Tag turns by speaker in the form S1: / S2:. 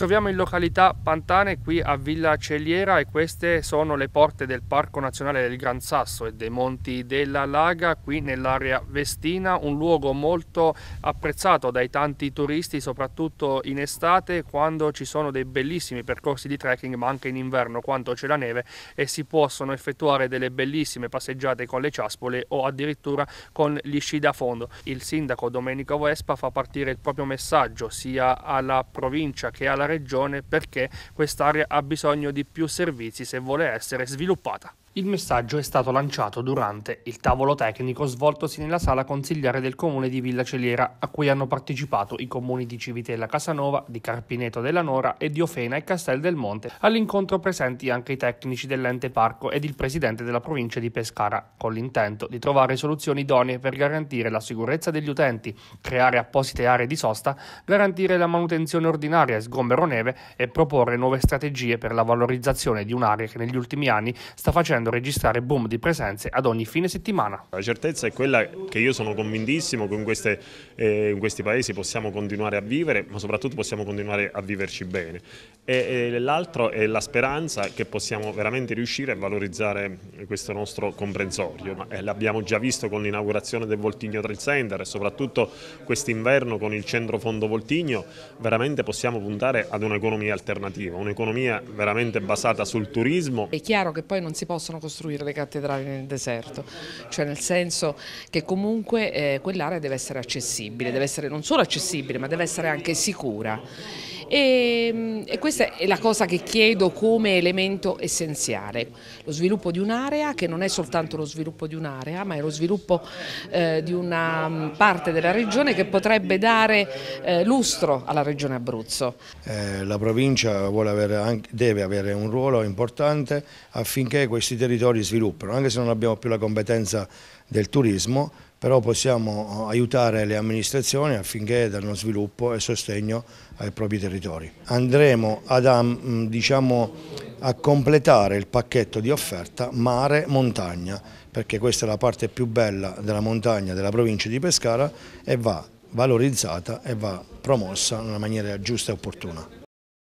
S1: troviamo in località Pantane qui a Villa Celiera e queste sono le porte del Parco Nazionale del Gran Sasso e dei Monti della Laga qui nell'area Vestina, un luogo molto apprezzato dai tanti turisti soprattutto in estate quando ci sono dei bellissimi percorsi di trekking ma anche in inverno quando c'è la neve e si possono effettuare delle bellissime passeggiate con le ciaspole o addirittura con gli sci da fondo. Il sindaco Domenico Vespa fa partire il proprio messaggio sia alla provincia che alla regione perché quest'area ha bisogno di più servizi se vuole essere sviluppata. Il messaggio è stato lanciato durante il tavolo tecnico svoltosi nella sala consigliare del comune di Villa Celiera, a cui hanno partecipato i comuni di Civitella Casanova, di Carpineto della Nora e di Ofena e Castel del Monte. All'incontro presenti anche i tecnici dell'ente parco ed il presidente della provincia di Pescara, con l'intento di trovare soluzioni idonee per garantire la sicurezza degli utenti, creare apposite aree di sosta, garantire la manutenzione ordinaria e sgombero neve e proporre nuove strategie per la valorizzazione di un'area che negli ultimi anni sta facendo
S2: potendo registrare boom di presenze ad ogni fine settimana. La certezza è quella che io sono convintissimo che in, queste, eh, in questi paesi possiamo continuare a vivere, ma soprattutto possiamo continuare a viverci bene e, e l'altro è la speranza che possiamo veramente riuscire a valorizzare questo nostro comprensorio. Eh, l'abbiamo già visto con l'inaugurazione del Voltigno Trail Center e soprattutto quest'inverno con il centro fondo Voltigno veramente possiamo puntare ad un'economia alternativa, un'economia veramente basata sul turismo.
S3: È chiaro che poi non si possono costruire le cattedrali nel deserto, cioè nel senso che comunque eh, quell'area deve essere accessibile, deve essere non solo accessibile ma deve essere anche sicura e, ehm, e questa è la cosa che chiedo come elemento essenziale, lo sviluppo di un'area che non è soltanto lo sviluppo di un'area ma è lo sviluppo eh, di una mm, parte della regione che potrebbe dare eh, lustro alla regione Abruzzo.
S4: Eh, la provincia avere anche, deve avere un ruolo importante affinché questi territori sviluppino, anche se non abbiamo più la competenza del turismo, però possiamo eh, aiutare le amministrazioni affinché danno sviluppo e sostegno ai propri territori. Andremo ad, mm, diciamo, a completare il pacchetto di offerta mare-montagna, perché questa è la parte più bella della montagna della provincia di Pescara e va valorizzata e va promossa in una maniera giusta e opportuna.